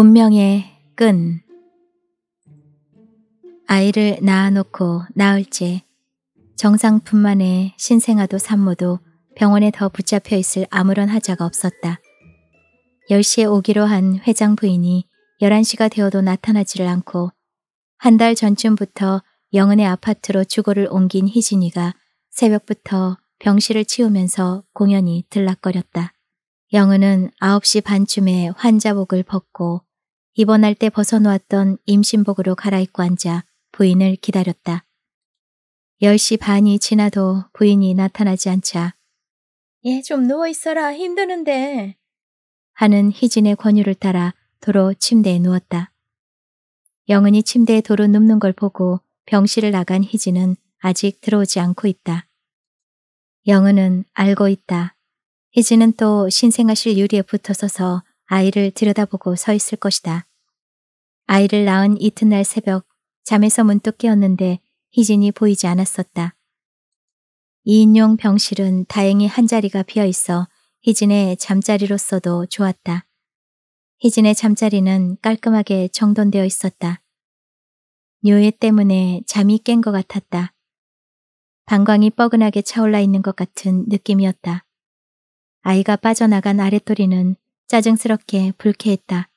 운명의 끈 아이를 낳아놓고 나흘째 정상품만의 신생아도 산모도 병원에 더 붙잡혀 있을 아무런 하자가 없었다. 10시에 오기로 한 회장 부인이 11시가 되어도 나타나지를 않고 한 달 전쯤부터 영은의 아파트로 주거를 옮긴 희진이가 새벽부터 병실을 치우면서 공연히 들락거렸다. 영은은 9시 반쯤에 환자복을 벗고 입원할 때 벗어놓았던 임신복으로 갈아입고 앉아 부인을 기다렸다. 10시 반이 지나도 부인이 나타나지 않자 얘좀 예, 누워있어라 힘드는데 하는 희진의 권유를 따라 도로 침대에 누웠다. 영은이 침대에 도로 눕는 걸 보고 병실을 나간 희진은 아직 들어오지 않고 있다. 영은은 알고 있다. 희진은 또 신생아실 유리에 붙어서서 아이를 들여다보고 서 있을 것이다. 아이를 낳은 이튿날 새벽 잠에서 문득 깨었는데 희진이 보이지 않았었다. 이인용 병실은 다행히 한 자리가 비어 있어 희진의 잠자리로서도 좋았다. 희진의 잠자리는 깔끔하게 정돈되어 있었다. 요애 때문에 잠이 깬 것 같았다. 방광이 뻐근하게 차올라 있는 것 같은 느낌이었다. 아이가 빠져나간 아랫도리는 짜증스럽게 불쾌했다.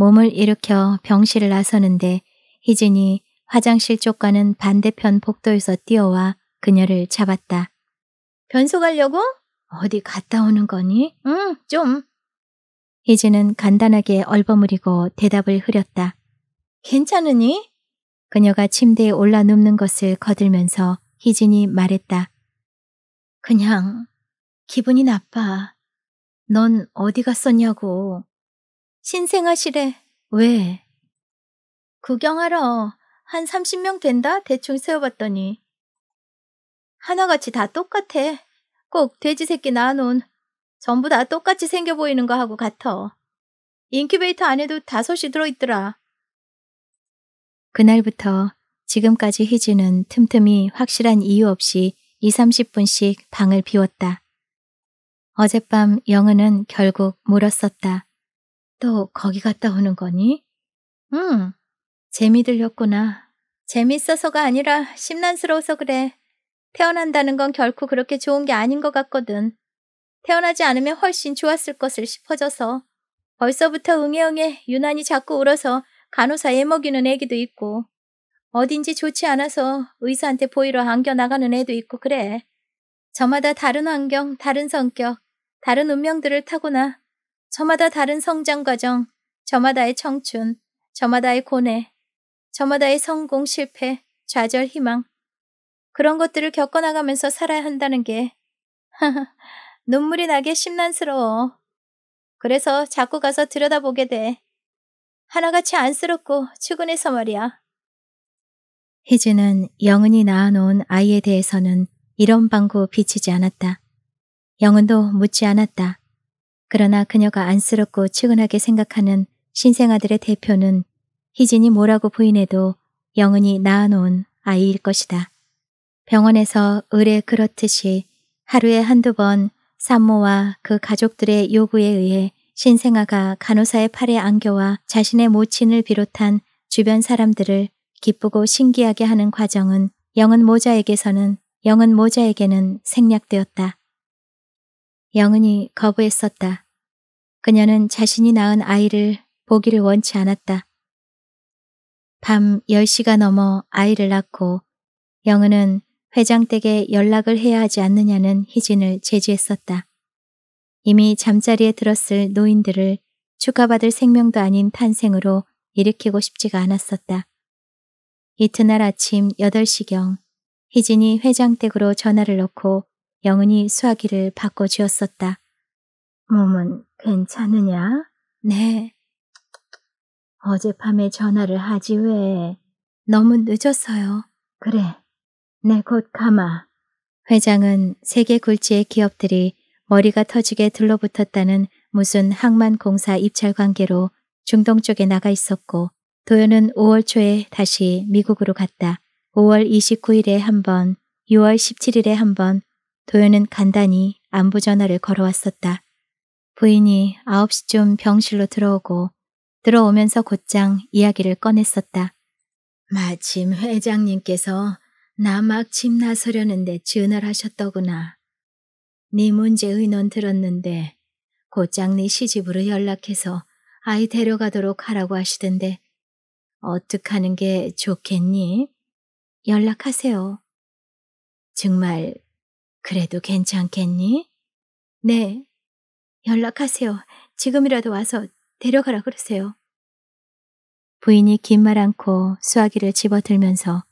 몸을 일으켜 병실을 나서는데 희진이 화장실 쪽과는 반대편 복도에서 뛰어와 그녀를 잡았다. 변소 가려고? 어디 갔다 오는 거니? 응, 좀. 희진은 간단하게 얼버무리고 대답을 흐렸다. 괜찮으니? 그녀가 침대에 올라 눕는 것을 거들면서 희진이 말했다. 그냥 기분이 나빠. 넌 어디 갔었냐고. 신생아실에 왜? 구경하러 한 30명 된다 대충 세어봤더니 하나같이 다 똑같아. 꼭 돼지 새끼 낳아놓은 전부 다 똑같이 생겨 보이는 거 하고 같아 인큐베이터 안에도 다섯이 들어있더라. 그날부터 지금까지 희진은 틈틈이 확실한 이유 없이 2, 30분씩 방을 비웠다. 어젯밤 영은은 결국 물었었다. 또 거기 갔다 오는 거니? 응, 재미 들렸구나. 재밌어서가 아니라 심란스러워서 그래. 태어난다는 건 결코 그렇게 좋은 게 아닌 것 같거든. 태어나지 않으면 훨씬 좋았을 것을 싶어져서. 벌써부터 응애응애 유난히 자꾸 울어서 간호사 애먹이는 애기도 있고 어딘지 좋지 않아서 의사한테 보이러 안겨나가는 애도 있고 그래. 저마다 다른 환경, 다른 성격, 다른 운명들을 타고나 저마다 다른 성장 과정, 저마다의 청춘, 저마다의 고뇌, 저마다의 성공, 실패, 좌절, 희망. 그런 것들을 겪어나가면서 살아야 한다는 게 눈물이 나게 심란스러워. 그래서 자꾸 가서 들여다보게 돼. 하나같이 안쓰럽고 측은해서 말이야. 희진은 영은이 낳아놓은 아이에 대해서는 이런 방구 비치지 않았다. 영은도 묻지 않았다. 그러나 그녀가 안쓰럽고 측은하게 생각하는 신생아들의 대표는 희진이 뭐라고 부인해도 영은이 낳아놓은 아이일 것이다. 병원에서 의뢰 그렇듯이 하루에 한두 번 산모와 그 가족들의 요구에 의해 신생아가 간호사의 팔에 안겨와 자신의 모친을 비롯한 주변 사람들을 기쁘고 신기하게 하는 과정은 영은 모자에게서는 영은 모자에게는 생략되었다. 영은이 거부했었다. 그녀는 자신이 낳은 아이를 보기를 원치 않았다. 밤 10시가 넘어 아이를 낳고 영은은 회장 댁에 연락을 해야 하지 않느냐는 희진을 제지했었다. 이미 잠자리에 들었을 노인들을 축하받을 생명도 아닌 탄생으로 일으키고 싶지가 않았었다. 이튿날 아침 8시경 희진이 회장 댁으로 전화를 넣고 영은이 수화기를 바꿔주었었다. 몸은 괜찮으냐? 네. 어젯밤에 전화를 하지 왜? 너무 늦었어요. 그래, 내 곧 가마. 회장은 세계 굴지의 기업들이 머리가 터지게 들러붙었다는 무슨 항만공사 입찰 관계로 중동 쪽에 나가 있었고 도현은 5월 초에 다시 미국으로 갔다. 5월 29일에 한 번, 6월 17일에 한 번, 도현은 간단히 안부 전화를 걸어왔었다. 부인이 9시쯤 병실로 들어오고 들어오면서 곧장 이야기를 꺼냈었다. 마침 회장님께서 나 막 집 나서려는데 전화를 하셨더구나. 네 문제 의논 들었는데 곧장 네 시집으로 연락해서 아이 데려가도록 하라고 하시던데 어떡 하는 게 좋겠니? 연락하세요. 정말 그래도 괜찮겠니? 네. 연락하세요. 지금이라도 와서 데려가라 그러세요. 부인이 긴 말 않고 수화기를 집어들면서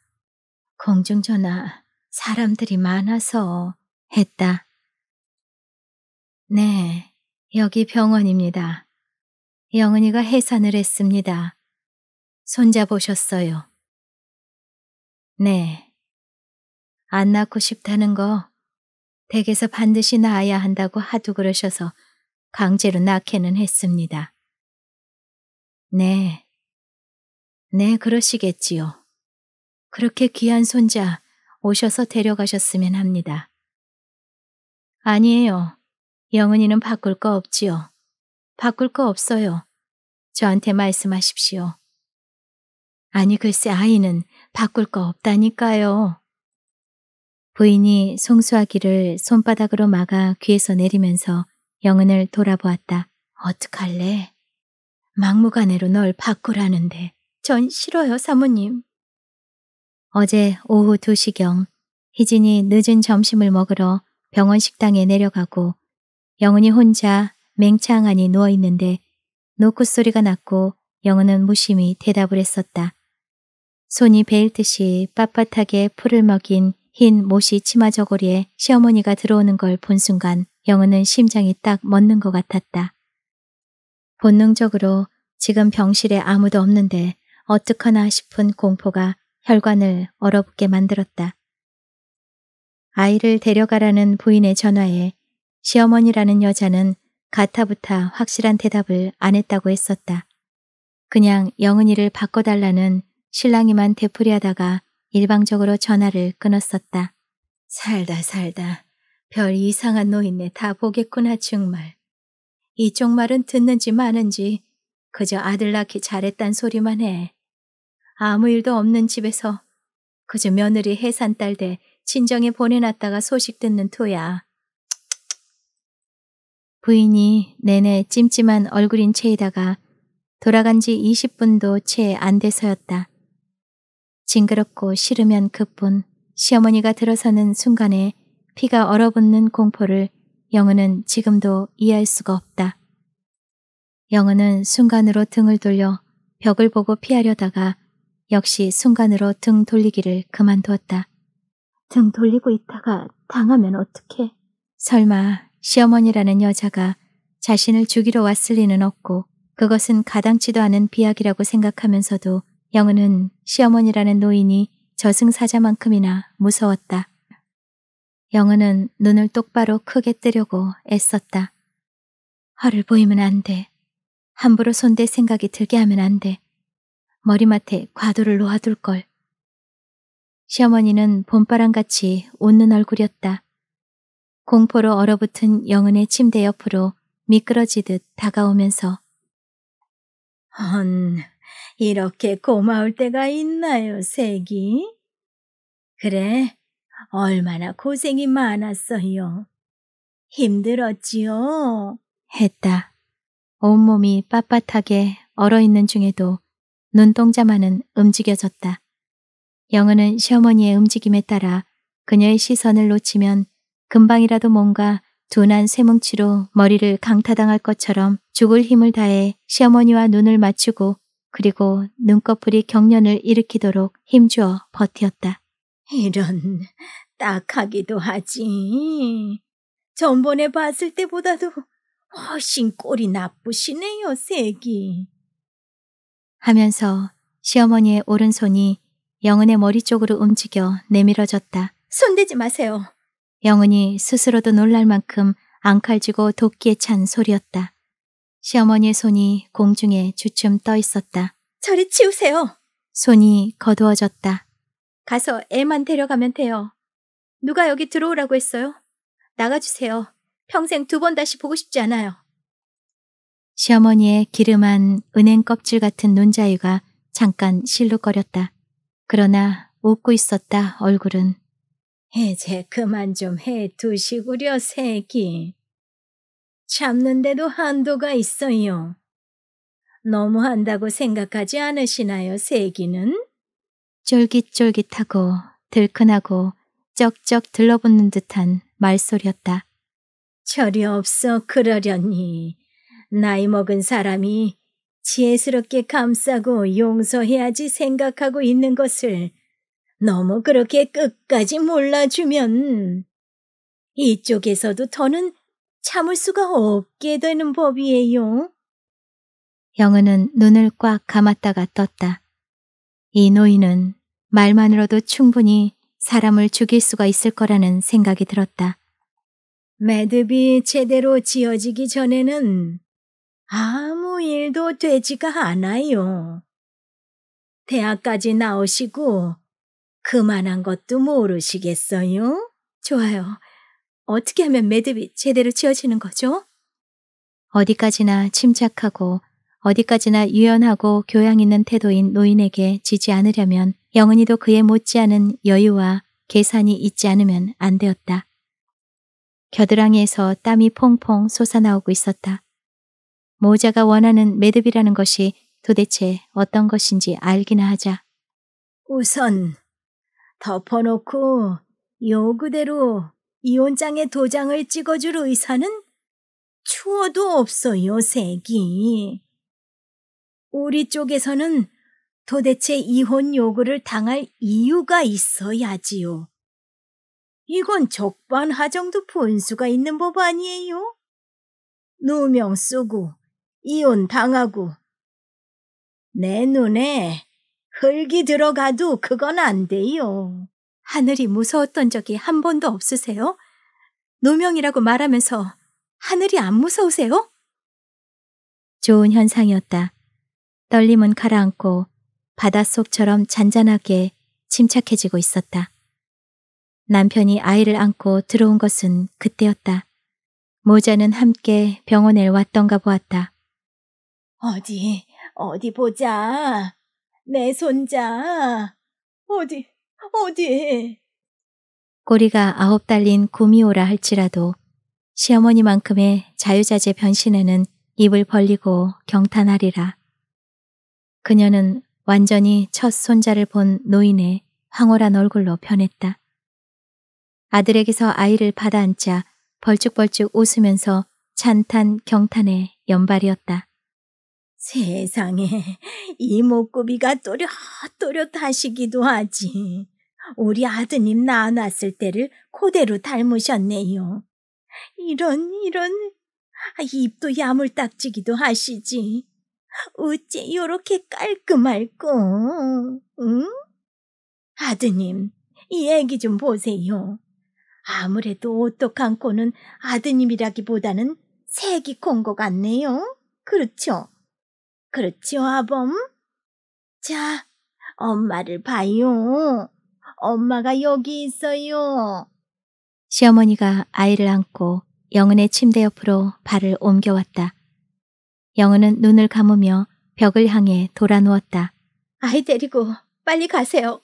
공중전화 사람들이 많아서 했다. 네, 여기 병원입니다. 영은이가 해산을 했습니다. 손자 보셨어요? 네. 안 낳고 싶다는 거 댁에서 반드시 낳아야 한다고 하도 그러셔서 강제로 낳게는 했습니다. 네. 네, 그러시겠지요. 그렇게 귀한 손자 오셔서 데려가셨으면 합니다. 아니에요. 영은이는 바꿀 거 없지요. 바꿀 거 없어요. 저한테 말씀하십시오. 아니 글쎄 아이는 바꿀 거 없다니까요. 부인이 송수아기를 손바닥으로 막아 귀에서 내리면서 영은을 돌아보았다. 어떡할래? 막무가내로 널 바꾸라는데 전 싫어요 사모님. 어제 오후 2시경 희진이 늦은 점심을 먹으러 병원 식당에 내려가고 영은이 혼자 맹창하니 누워있는데 노크 소리가 났고 영은은 무심히 대답을 했었다. 손이 베일 듯이 빳빳하게 풀을 먹인 흰 모시 치마 저고리에 시어머니가 들어오는 걸 본 순간 영은은 심장이 딱 멎는 것 같았다. 본능적으로 지금 병실에 아무도 없는데 어떡하나 싶은 공포가 혈관을 얼어붙게 만들었다. 아이를 데려가라는 부인의 전화에 시어머니라는 여자는 가타부타 확실한 대답을 안 했다고 했었다. 그냥 영은이를 바꿔달라는 신랑이만 되풀이하다가 일방적으로 전화를 끊었었다. 살다 살다 별 이상한 노인네 다 보겠구나 정말. 이쪽 말은 듣는지 마는지 그저 아들 낳기 잘했단 소리만 해. 아무 일도 없는 집에서 그저 며느리 해산딸 대 친정에 보내놨다가 소식 듣는 토야. 부인이 내내 찜찜한 얼굴인 채에다가 돌아간 지 20분도 채 안 돼서였다. 징그럽고 싫으면 그뿐 시어머니가 들어서는 순간에 피가 얼어붙는 공포를 영은은 지금도 이해할 수가 없다. 영은은 순간으로 등을 돌려 벽을 보고 피하려다가 역시 순간으로 등 돌리기를 그만두었다. 등 돌리고 있다가 당하면 어떡해? 설마 시어머니라는 여자가 자신을 죽이러 왔을 리는 없고 그것은 가당치도 않은 비약이라고 생각하면서도 영은은 시어머니라는 노인이 저승사자만큼이나 무서웠다. 영은은 눈을 똑바로 크게 뜨려고 애썼다. 허를 보이면 안 돼. 함부로 손댈 생각이 들게 하면 안 돼. 머리맡에 과도를 놓아둘 걸. 시어머니는 봄바람같이 웃는 얼굴이었다. 공포로 얼어붙은 영은의 침대 옆으로 미끄러지듯 다가오면서 헌, 이렇게 고마울 때가 있나요, 색이? 그래, 얼마나 고생이 많았어요. 힘들었지요? 했다. 온몸이 빳빳하게 얼어있는 중에도 눈동자만은 움직여졌다. 영은은 시어머니의 움직임에 따라 그녀의 시선을 놓치면 금방이라도 뭔가 둔한 쇠뭉치로 머리를 강타당할 것처럼 죽을 힘을 다해 시어머니와 눈을 맞추고 그리고 눈꺼풀이 경련을 일으키도록 힘주어 버티었다. 이런, 딱하기도 하지. 전번에 봤을 때보다도 훨씬 꼴이 나쁘시네요, 색이. 하면서 시어머니의 오른손이 영은의 머리 쪽으로 움직여 내밀어졌다. 손대지 마세요. 영은이 스스로도 놀랄 만큼 앙칼지고 도끼에 찬 소리였다. 시어머니의 손이 공중에 주춤 떠 있었다. 저리 치우세요. 손이 거두어졌다. 가서 애만 데려가면 돼요. 누가 여기 들어오라고 했어요? 나가주세요. 평생 두 번 다시 보고 싶지 않아요. 시어머니의 기름한 은행 껍질 같은 눈자유가 잠깐 실룩거렸다. 그러나 웃고 있었다 얼굴은. 이제 그만 좀 해두시구려 새기. 참는데도 한도가 있어요. 너무한다고 생각하지 않으시나요, 세기는? 쫄깃쫄깃하고 들큰하고 쩍쩍 들러붙는 듯한 말소리였다. 철이 없어 그러려니 나이 먹은 사람이 지혜스럽게 감싸고 용서해야지 생각하고 있는 것을 너무 그렇게 끝까지 몰라주면 이쪽에서도 더는 참을 수가 없게 되는 법이에요. 영은은 눈을 꽉 감았다가 떴다. 이 노인은 말만으로도 충분히 사람을 죽일 수가 있을 거라는 생각이 들었다. 매듭이 제대로 지어지기 전에는 아무 일도 되지가 않아요. 대학까지 나오시고 그만한 것도 모르시겠어요? 좋아요. 어떻게 하면 매듭이 제대로 지어지는 거죠? 어디까지나 침착하고 어디까지나 유연하고 교양 있는 태도인 노인에게 지지 않으려면 영은이도 그에 못지않은 여유와 계산이 있지 않으면 안 되었다. 겨드랑이에서 땀이 퐁퐁 솟아나오고 있었다. 모자가 원하는 매듭이라는 것이 도대체 어떤 것인지 알기나 하자. 우선 덮어놓고 요구대로 이혼장에 도장을 찍어줄 의사는 추워도 없어요, 색이. 우리 쪽에서는 도대체 이혼 요구를 당할 이유가 있어야지요. 이건 적반하정도 분수가 있는 법 아니에요? 누명 쓰고 이혼 당하고 내 눈에 흙이 들어가도 그건 안 돼요. 하늘이 무서웠던 적이 한 번도 없으세요? 노명이라고 말하면서 하늘이 안 무서우세요? 좋은 현상이었다. 떨림은 가라앉고 바닷속처럼 잔잔하게 침착해지고 있었다. 남편이 아이를 안고 들어온 것은 그때였다. 모자는 함께 병원에 왔던가 보았다. 어디, 어디 보자. 내 손자. 어디, 어디? 꼬리가 아홉 달린 구미호라 할지라도 시어머니만큼의 자유자재 변신에는 입을 벌리고 경탄하리라. 그녀는 완전히 첫 손자를 본 노인의 황홀한 얼굴로 변했다. 아들에게서 아이를 받아앉자 벌쭉벌쭉 웃으면서 찬탄 경탄의 연발이었다. 세상에 이목구비가 또렷또렷하시기도 하지. 우리 아드님 낳아놨을 때를 그대로 닮으셨네요. 이런, 이런. 아, 입도 야물딱지기도 하시지. 어째 요렇게 깔끔할꼬, 응? 아드님, 이 애기 좀 보세요. 아무래도 오똑한 코는 아드님이라기보다는 색이 콘거 같네요. 그렇죠? 그렇죠, 아범? 자, 엄마를 봐요. 엄마가 여기 있어요. 시어머니가 아이를 안고 영은의 침대 옆으로 발을 옮겨왔다. 영은은 눈을 감으며 벽을 향해 돌아누웠다. 아이 데리고 빨리 가세요.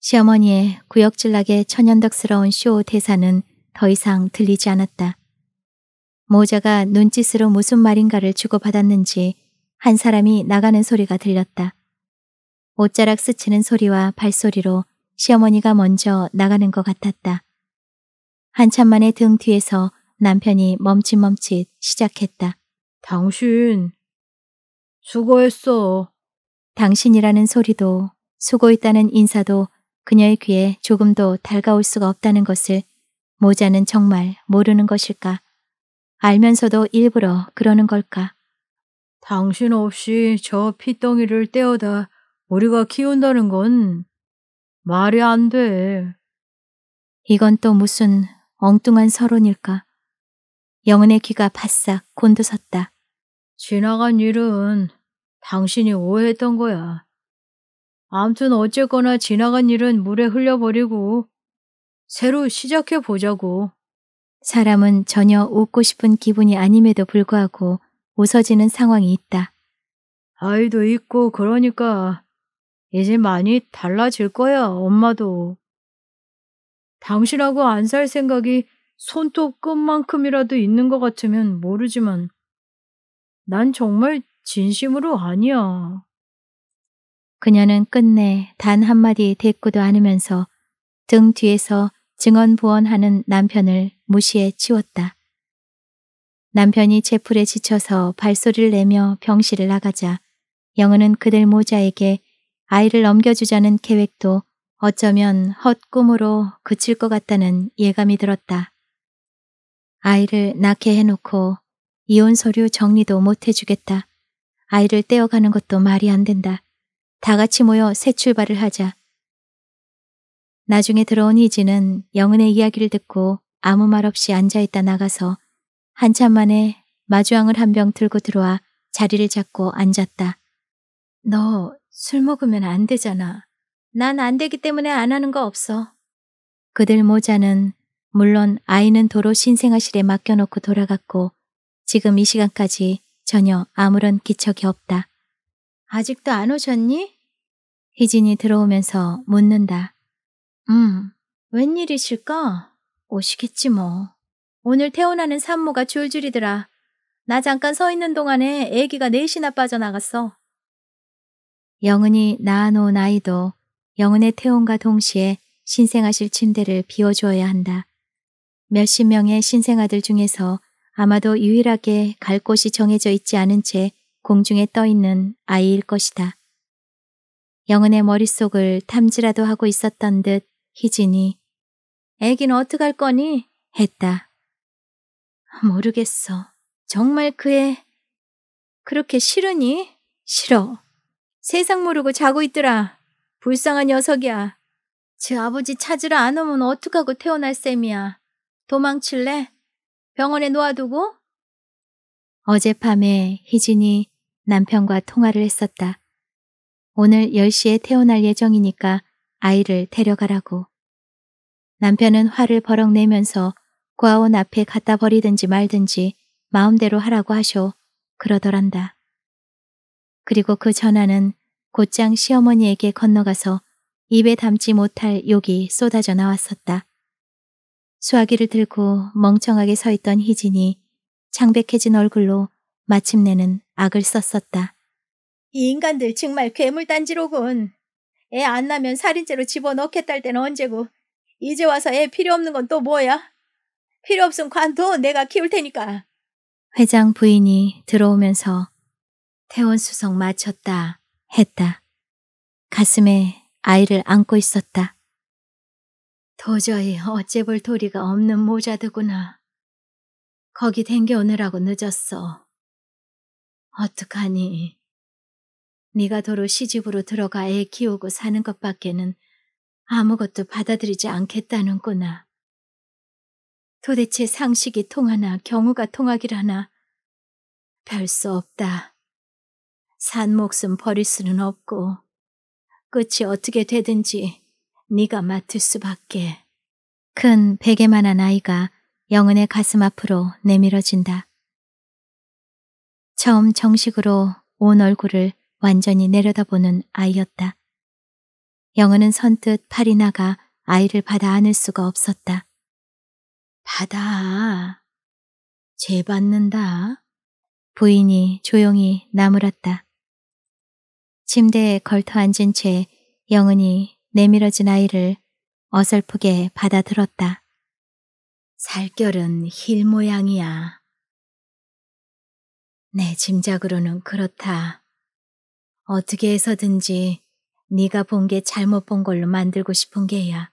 시어머니의 구역질나게 천연덕스러운 쇼 대사는 더 이상 들리지 않았다. 모자가 눈짓으로 무슨 말인가를 주고받았는지 한 사람이 나가는 소리가 들렸다. 옷자락 스치는 소리와 발소리로 시어머니가 먼저 나가는 것 같았다. 한참 만에 등 뒤에서 남편이 멈칫멈칫 시작했다. 당신, 수고했어. 당신이라는 소리도 수고했다는 인사도 그녀의 귀에 조금도 달가올 수가 없다는 것을 모자는 정말 모르는 것일까? 알면서도 일부러 그러는 걸까? 당신 없이 저 피덩이를 떼어다 우리가 키운다는 건 말이 안 돼. 이건 또 무슨 엉뚱한 서론일까. 영은의 귀가 바싹 곤두섰다. 지나간 일은 당신이 오해했던 거야. 암튼 어쨌거나 지나간 일은 물에 흘려버리고 새로 시작해보자고. 사람은 전혀 웃고 싶은 기분이 아님에도 불구하고 웃어지는 상황이 있다. 아이도 있고 그러니까 이제 많이 달라질 거야, 엄마도. 당신하고 안 살 생각이 손톱 끝만큼이라도 있는 것 같으면 모르지만 난 정말 진심으로 아니야. 그녀는 끝내 단 한마디 대꾸도 않으면서 등 뒤에서 증언보원하는 남편을 무시해 치웠다. 남편이 제풀에 지쳐서 발소리를 내며 병실을 나가자 영은은 그들 모자에게 아이를 넘겨주자는 계획도 어쩌면 헛꿈으로 그칠 것 같다는 예감이 들었다. 아이를 낳게 해놓고 이혼 서류 정리도 못 해주겠다. 아이를 떼어가는 것도 말이 안 된다. 다 같이 모여 새 출발을 하자. 나중에 들어온 이지는 영은의 이야기를 듣고 아무 말 없이 앉아있다 나가서 한참 만에 마주왕을 한 병 들고 들어와 자리를 잡고 앉았다. 너술 먹으면 안 되잖아. 난 안 되기 때문에 안 하는 거 없어. 그들 모자는 물론 아이는 도로 신생아실에 맡겨놓고 돌아갔고 지금 이 시간까지 전혀 아무런 기척이 없다. 아직도 안 오셨니? 희진이 들어오면서 묻는다. 음, 웬일이실까? 오시겠지 뭐. 오늘 태어나는 산모가 줄줄이더라. 나 잠깐 서 있는 동안에 애기가 넷이나 빠져나갔어. 영은이 낳아놓은 아이도 영은의 태움과 동시에 신생하실 침대를 비워주어야 한다. 몇십 명의 신생아들 중에서 아마도 유일하게 갈 곳이 정해져 있지 않은 채 공중에 떠 있는 아이일 것이다. 영은의 머릿속을 탐지라도 하고 있었던 듯 희진이 애긴 어떡할 거니? 했다. 모르겠어. 정말 그 애 그렇게 싫으니? 싫어. 세상 모르고 자고 있더라. 불쌍한 녀석이야. 제 아버지 찾으러 안 오면 어떡하고 태어날 셈이야. 도망칠래? 병원에 놓아두고? 어젯밤에 희진이 남편과 통화를 했었다. 오늘 10시에 태어날 예정이니까 아이를 데려가라고. 남편은 화를 버럭 내면서 과온 앞에 갖다 버리든지 말든지 마음대로 하라고 하쇼 그러더란다. 그리고 그 전화는 곧장 시어머니에게 건너가서 입에 담지 못할 욕이 쏟아져 나왔었다. 수화기를 들고 멍청하게 서 있던 희진이 창백해진 얼굴로 마침내는 악을 썼었다. 이 인간들 정말 괴물단지로군. 애 안 나면 살인죄로 집어넣겠다할 때는 언제고 이제 와서 애 필요 없는 건 또 뭐야? 필요 없음 관둬 내가 키울 테니까. 회장 부인이 들어오면서 태원 수송 마쳤다 했다. 가슴에 아이를 안고 있었다. 도저히 어째 볼 도리가 없는 모자드구나. 거기 댕겨오느라고 늦었어. 어떡하니. 네가 도로 시집으로 들어가 애 키우고 사는 것밖에는 아무것도 받아들이지 않겠다는구나. 도대체 상식이 통하나 경우가 통하길 하나 별 수 없다. 산 목숨 버릴 수는 없고 끝이 어떻게 되든지 네가 맡을 수밖에. 큰 베개만한 아이가 영은의 가슴 앞으로 내밀어진다. 처음 정식으로 온 얼굴을 완전히 내려다보는 아이였다. 영은은 선뜻 팔이 나가 아이를 받아 안을 수가 없었다. 받아. 재 받는다. 부인이 조용히 나무랐다. 침대에 걸터 앉은 채 영은이 내밀어진 아이를 어설프게 받아들었다. 살결은 힐 모양이야. 내 짐작으로는 그렇다. 어떻게 해서든지 네가 본 게 잘못 본 걸로 만들고 싶은 게야.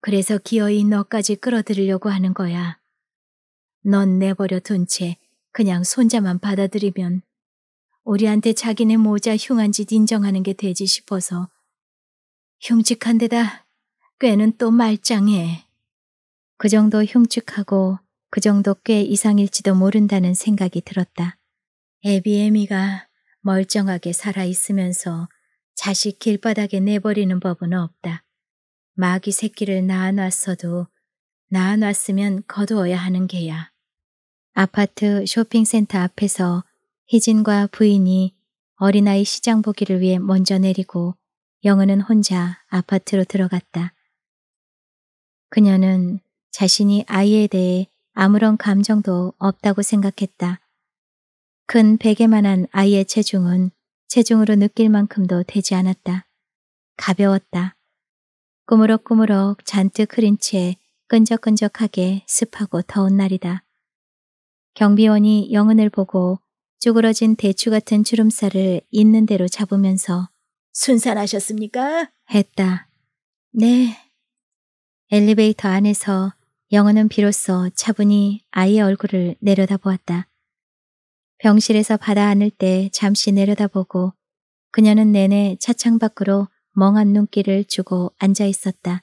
그래서 기어이 너까지 끌어들이려고 하는 거야. 넌 내버려 둔 채 그냥 손자만 받아들이면 우리한테 자기네 모자 흉한 짓 인정하는 게 되지 싶어서 흉측한 데다 꾀는 또 말짱해. 그 정도 흉측하고 그 정도 꽤 이상일지도 모른다는 생각이 들었다. 에비에미가 멀쩡하게 살아있으면서 자식 길바닥에 내버리는 법은 없다. 마귀 새끼를 낳아놨어도 낳아놨으면 거두어야 하는 게야. 아파트 쇼핑센터 앞에서 희진과 부인이 어린아이 시장 보기를 위해 먼저 내리고 영은은 혼자 아파트로 들어갔다. 그녀는 자신이 아이에 대해 아무런 감정도 없다고 생각했다. 큰 베개만한 아이의 체중은 체중으로 느낄 만큼도 되지 않았다. 가벼웠다. 꾸무럭꾸무럭 잔뜩 흐린 채 끈적끈적하게 습하고 더운 날이다. 경비원이 영은을 보고 쪼그러진 대추 같은 주름살을 있는 대로 잡으면서 순산하셨습니까? 했다. 네. 엘리베이터 안에서 영어는 비로소 차분히 아이의 얼굴을 내려다보았다. 병실에서 바다 안을 때 잠시 내려다보고 그녀는 내내 차창 밖으로 멍한 눈길을 주고 앉아 있었다.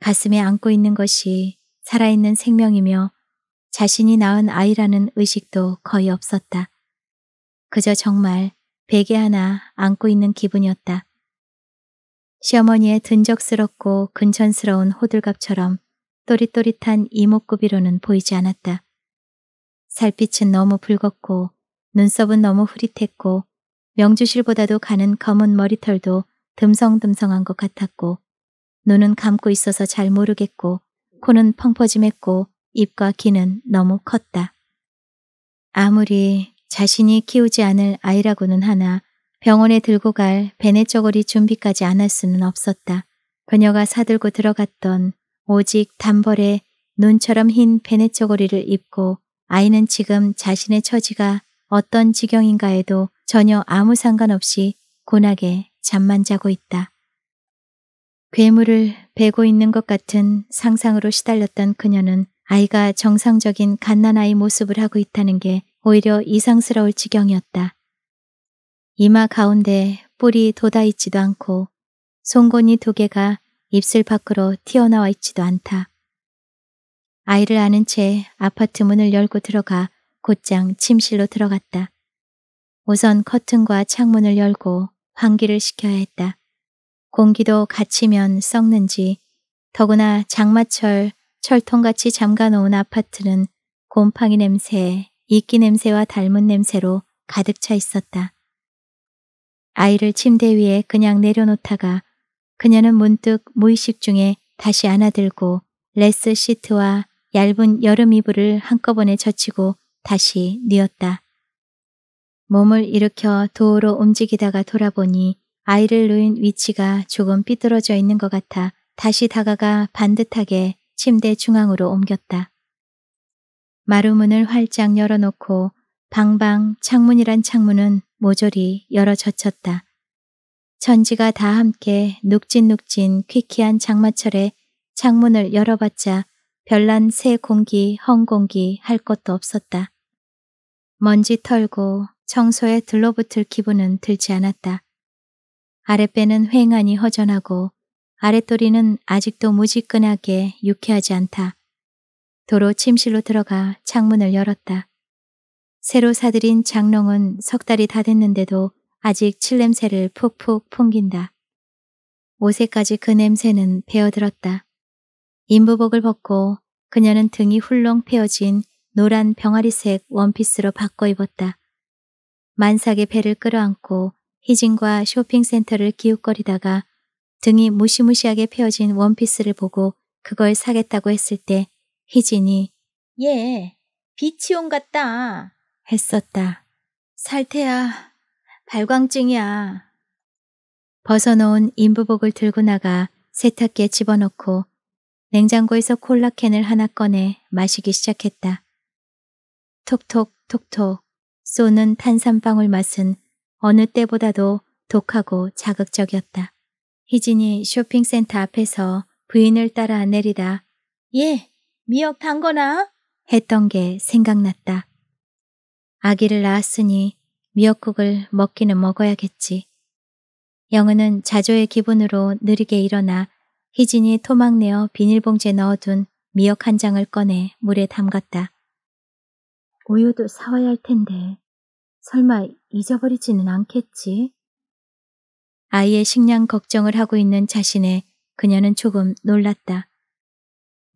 가슴에 안고 있는 것이 살아있는 생명이며 자신이 낳은 아이라는 의식도 거의 없었다. 그저 정말 베개 하나 안고 있는 기분이었다. 시어머니의 든적스럽고 근천스러운 호들갑처럼 또릿또릿한 이목구비로는 보이지 않았다. 살빛은 너무 붉었고 눈썹은 너무 흐릿했고 명주실보다도 가는 검은 머리털도 듬성듬성한 것 같았고 눈은 감고 있어서 잘 모르겠고 코는 펑퍼짐했고 입과 귀는 너무 컸다. 아무리 자신이 키우지 않을 아이라고는 하나 병원에 들고 갈베네저거리 준비까지 안 할 수는 없었다. 그녀가 사들고 들어갔던 오직 단벌에 눈처럼 흰베네저거리를 입고 아이는 지금 자신의 처지가 어떤 지경인가에도 전혀 아무 상관없이 곤하게 잠만 자고 있다. 괴물을 베고 있는 것 같은 상상으로 시달렸던 그녀는 아이가 정상적인 갓난아이 모습을 하고 있다는 게 오히려 이상스러울 지경이었다. 이마 가운데 뿔이 돋아있지도 않고 송곳니 두 개가 입술 밖으로 튀어나와 있지도 않다. 아이를 아는 채 아파트 문을 열고 들어가 곧장 침실로 들어갔다. 우선 커튼과 창문을 열고 환기를 시켜야 했다. 공기도 갇히면 썩는지 더구나 장마철 철통같이 잠가놓은 아파트는 곰팡이 냄새, 이끼 냄새와 닮은 냄새로 가득 차 있었다. 아이를 침대 위에 그냥 내려놓다가 그녀는 문득 무의식 중에 다시 안아들고 레스 시트와 얇은 여름 이불을 한꺼번에 젖히고 다시 뉘었다. 몸을 일으켜 도로 움직이다가 돌아보니 아이를 놓인 위치가 조금 삐뚤어져 있는 것 같아 다시 다가가 반듯하게 침대 중앙으로 옮겼다. 마루문을 활짝 열어놓고 방방 창문이란 창문은 모조리 열어 젖혔다. 천지가 다 함께 눅진눅진 퀴퀴한 장마철에 창문을 열어봤자 별난 새 공기, 헝 공기 할 것도 없었다. 먼지 털고 청소에 들러붙을 기분은 들지 않았다. 아랫배는 횡하니 허전하고 아랫도리는 아직도 무지끈하게 유쾌하지 않다. 도로 침실로 들어가 창문을 열었다. 새로 사들인 장롱은 석 달이 다 됐는데도 아직 칠냄새를 푹푹 풍긴다. 옷에까지 그 냄새는 배어들었다. 인부복을 벗고 그녀는 등이 훌렁 패어진 노란 병아리색 원피스로 바꿔 입었다. 만삭의 배를 끌어안고 희진과 쇼핑센터를 기웃거리다가 등이 무시무시하게 펴진 원피스를 보고 그걸 사겠다고 했을 때 희진이 예, 비치온 같다 했었다. 살태야, 발광증이야. 벗어놓은 인부복을 들고 나가 세탁기에 집어넣고 냉장고에서 콜라캔을 하나 꺼내 마시기 시작했다. 톡톡 톡톡 쏘는 탄산방울 맛은 어느 때보다도 독하고 자극적이었다. 희진이 쇼핑센터 앞에서 부인을 따라 내리다 예, 미역 담거나 했던 게 생각났다. 아기를 낳았으니 미역국을 먹기는 먹어야겠지. 영은은 자조의 기분으로 느리게 일어나 희진이 토막내어 비닐봉지에 넣어둔 미역 한 장을 꺼내 물에 담갔다. 우유도 사와야 할 텐데 설마 잊어버리지는 않겠지? 아이의 식량 걱정을 하고 있는 자신에 그녀는 조금 놀랐다.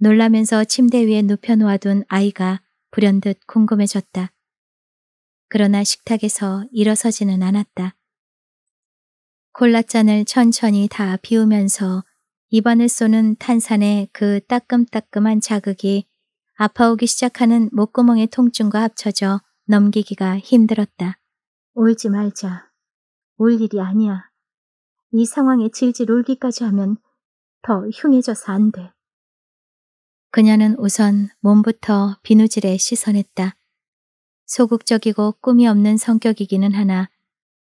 놀라면서 침대 위에 눕혀놓아둔 아이가 불현듯 궁금해졌다. 그러나 식탁에서 일어서지는 않았다. 콜라잔을 천천히 다 비우면서 입안을 쏘는 탄산의 그 따끔따끔한 자극이 아파오기 시작하는 목구멍의 통증과 합쳐져 넘기기가 힘들었다. 울지 말자. 울 일이 아니야. 이 상황에 질질 울기까지 하면 더 흉해져서 안 돼. 그녀는 우선 몸부터 비누질에 씻어냈다. 소극적이고 꿈이 없는 성격이기는 하나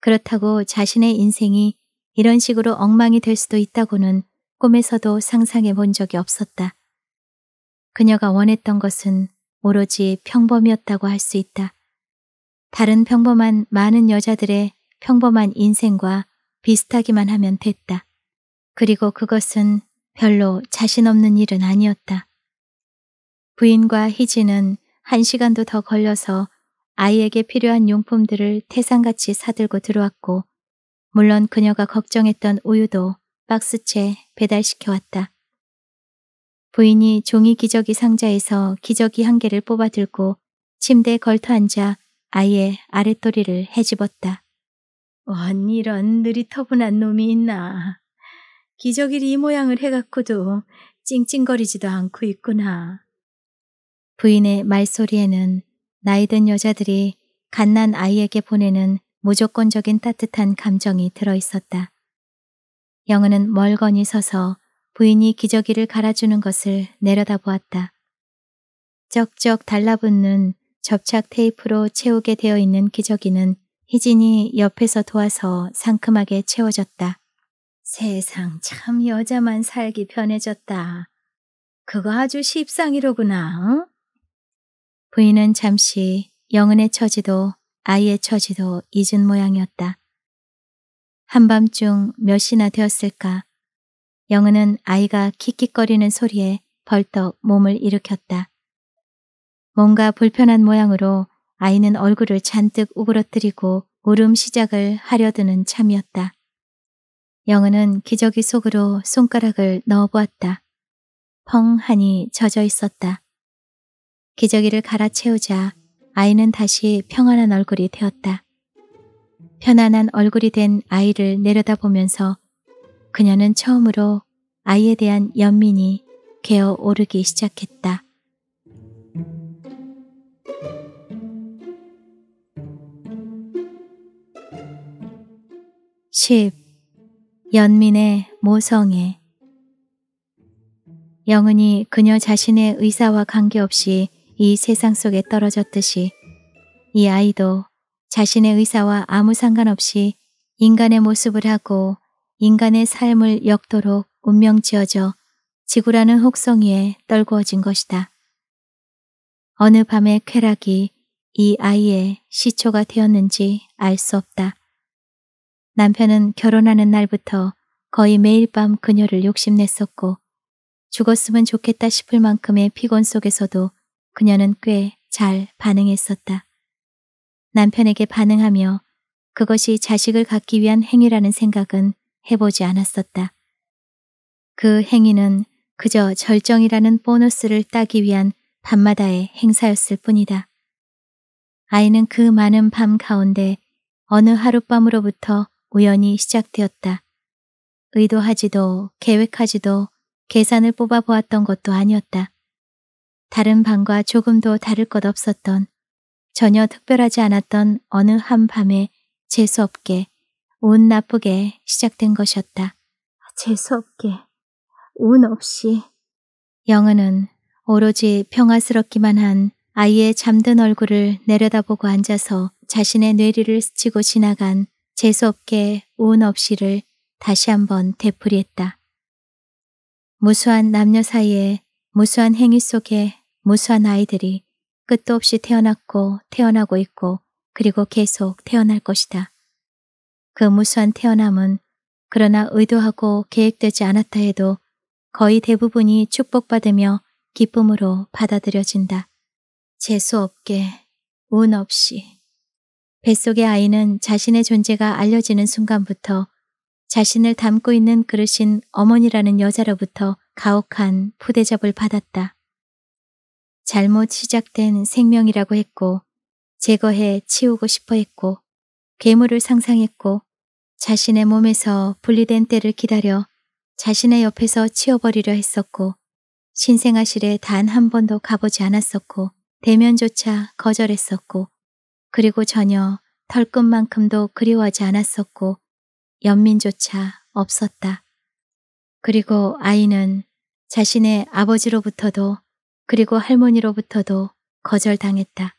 그렇다고 자신의 인생이 이런 식으로 엉망이 될 수도 있다고는 꿈에서도 상상해 본 적이 없었다. 그녀가 원했던 것은 오로지 평범이었다고 할 수 있다. 다른 평범한 많은 여자들의 평범한 인생과 비슷하기만 하면 됐다. 그리고 그것은 별로 자신 없는 일은 아니었다. 부인과 희진은 한 시간도 더 걸려서 아이에게 필요한 용품들을 태상같이 사들고 들어왔고 물론 그녀가 걱정했던 우유도 박스채 배달시켜왔다. 부인이 종이 기저귀 상자에서 기저귀 한 개를 뽑아들고 침대에 걸터앉아 아이의 아랫도리를 헤집었다 원 이런 느리터분한 놈이 있나. 기저귀를 이 모양을 해갖고도 찡찡거리지도 않고 있구나. 부인의 말소리에는 나이든 여자들이 갓난 아이에게 보내는 무조건적인 따뜻한 감정이 들어있었다. 영은은 멀건히 서서 부인이 기저귀를 갈아주는 것을 내려다보았다. 쩍쩍 달라붙는 접착 테이프로 채우게 되어 있는 기저귀는 희진이 옆에서 도와서 상큼하게 채워졌다. 세상 참 여자만 살기 편해졌다. 그거 아주 십상이로구나. 응? 부인은 잠시 영은의 처지도 아이의 처지도 잊은 모양이었다. 한밤중 몇 시나 되었을까. 영은은 아이가 킥킥거리는 소리에 벌떡 몸을 일으켰다. 뭔가 불편한 모양으로 아이는 얼굴을 잔뜩 우그러뜨리고 울음 시작을 하려드는 참이었다. 영은은 기저귀 속으로 손가락을 넣어보았다. 펑하니 젖어 있었다. 기저귀를 갈아채우자 아이는 다시 평안한 얼굴이 되었다. 편안한 얼굴이 된 아이를 내려다보면서 그녀는 처음으로 아이에 대한 연민이 개어 오르기 시작했다. 10. 연민의 모성애 영은이 그녀 자신의 의사와 관계없이 이 세상 속에 떨어졌듯이 이 아이도 자신의 의사와 아무 상관없이 인간의 모습을 하고 인간의 삶을 역도록 운명지어져 지구라는 혹성 위에 떨구어진 것이다. 어느 밤의 쾌락이 이 아이의 시초가 되었는지 알 수 없다. 남편은 결혼하는 날부터 거의 매일 밤 그녀를 욕심냈었고 죽었으면 좋겠다 싶을 만큼의 피곤 속에서도 그녀는 꽤 잘 반응했었다. 남편에게 반응하며 그것이 자식을 갖기 위한 행위라는 생각은 해보지 않았었다. 그 행위는 그저 절정이라는 보너스를 따기 위한 밤마다의 행사였을 뿐이다. 아이는 그 많은 밤 가운데 어느 하룻밤으로부터 우연히 시작되었다. 의도하지도 계획하지도 계산을 뽑아보았던 것도 아니었다. 다른 밤과 조금도 다를 것 없었던 전혀 특별하지 않았던 어느 한 밤에 재수없게 운 나쁘게 시작된 것이었다. 재수없게 운 없이 영은은 오로지 평화스럽기만 한 아이의 잠든 얼굴을 내려다보고 앉아서 자신의 뇌리를 스치고 지나간 재수없게 운 없이를 다시 한번 되풀이했다. 무수한 남녀 사이에 무수한 행위 속에 무수한 아이들이 끝도 없이 태어났고 태어나고 있고 그리고 계속 태어날 것이다. 그 무수한 태어남은 그러나 의도하고 계획되지 않았다 해도 거의 대부분이 축복받으며 기쁨으로 받아들여진다. 재수 없게, 운 없이, 뱃속의 아이는 자신의 존재가 알려지는 순간부터 자신을 담고 있는 그릇인 어머니라는 여자로부터 가혹한 푸대접을 받았다. 잘못 시작된 생명이라고 했고 제거해 치우고 싶어 했고 괴물을 상상했고 자신의 몸에서 분리된 때를 기다려 자신의 옆에서 치워버리려 했었고 신생아실에 단 한 번도 가보지 않았었고 대면조차 거절했었고 그리고 전혀 털끝만큼도 그리워하지 않았었고 연민조차 없었다. 그리고 아이는 자신의 아버지로부터도 그리고 할머니로부터도 거절당했다.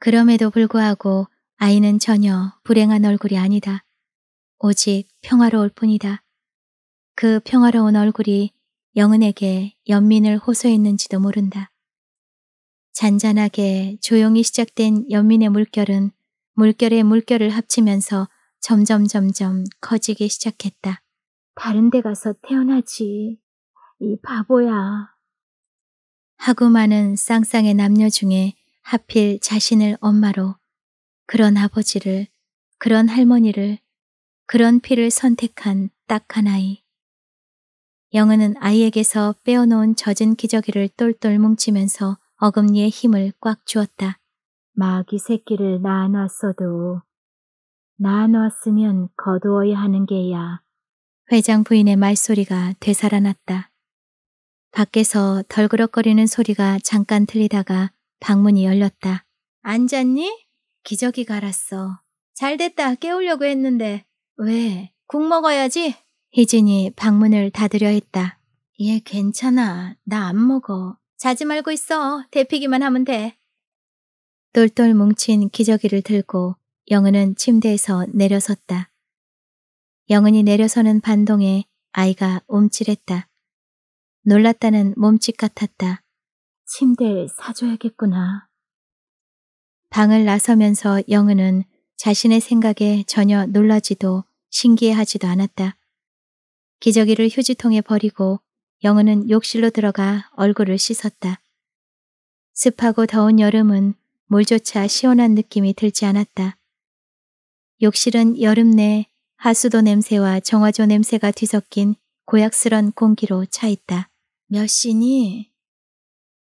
그럼에도 불구하고 아이는 전혀 불행한 얼굴이 아니다. 오직 평화로울 뿐이다. 그 평화로운 얼굴이 영은에게 연민을 호소했는지도 모른다. 잔잔하게 조용히 시작된 연민의 물결은 물결에 물결을 합치면서 점점 점점 커지기 시작했다. 다른 데 가서 태어나지. 이 바보야. 하고 많은 쌍쌍의 남녀 중에 하필 자신을 엄마로 그런 아버지를 그런 할머니를 그런 피를 선택한 딱 한 아이. 영은은 아이에게서 빼어놓은 젖은 기저귀를 똘똘 뭉치면서 어금니에 힘을 꽉 주었다. 마귀 새끼를 낳아놨어도 낳아놨으면 거두어야 하는 게야. 회장 부인의 말소리가 되살아났다. 밖에서 덜그럭거리는 소리가 잠깐 들리다가 방문이 열렸다. 앉았니? 기저귀 갈았어. 잘됐다. 깨우려고 했는데. 왜? 국 먹어야지? 희진이 방문을 닫으려 했다. 얘 괜찮아. 나 안 먹어. 자지 말고 있어. 데피기만 하면 돼. 똘똘 뭉친 기저귀를 들고 영은은 침대에서 내려섰다. 영은이 내려서는 반동에 아이가 움찔했다. 놀랐다는 몸짓 같았다. 침대 사줘야겠구나. 방을 나서면서 영은은 자신의 생각에 전혀 놀라지도 신기해하지도 않았다. 기저귀를 휴지통에 버리고 영은은 욕실로 들어가 얼굴을 씻었다. 습하고 더운 여름은 물조차 시원한 느낌이 들지 않았다. 욕실은 여름 내 하수도 냄새와 정화조 냄새가 뒤섞인 고약스런 공기로 차있다. 몇 시니?